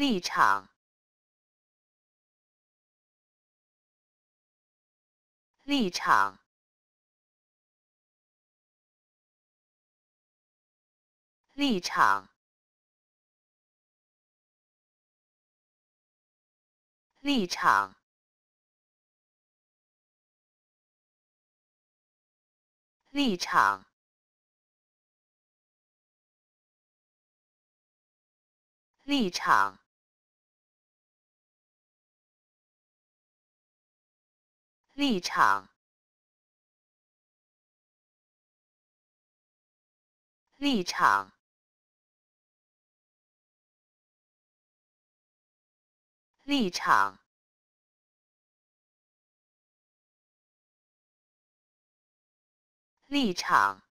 立场，立场，立场，立场，立场。立场。立场，立场，立场，立场。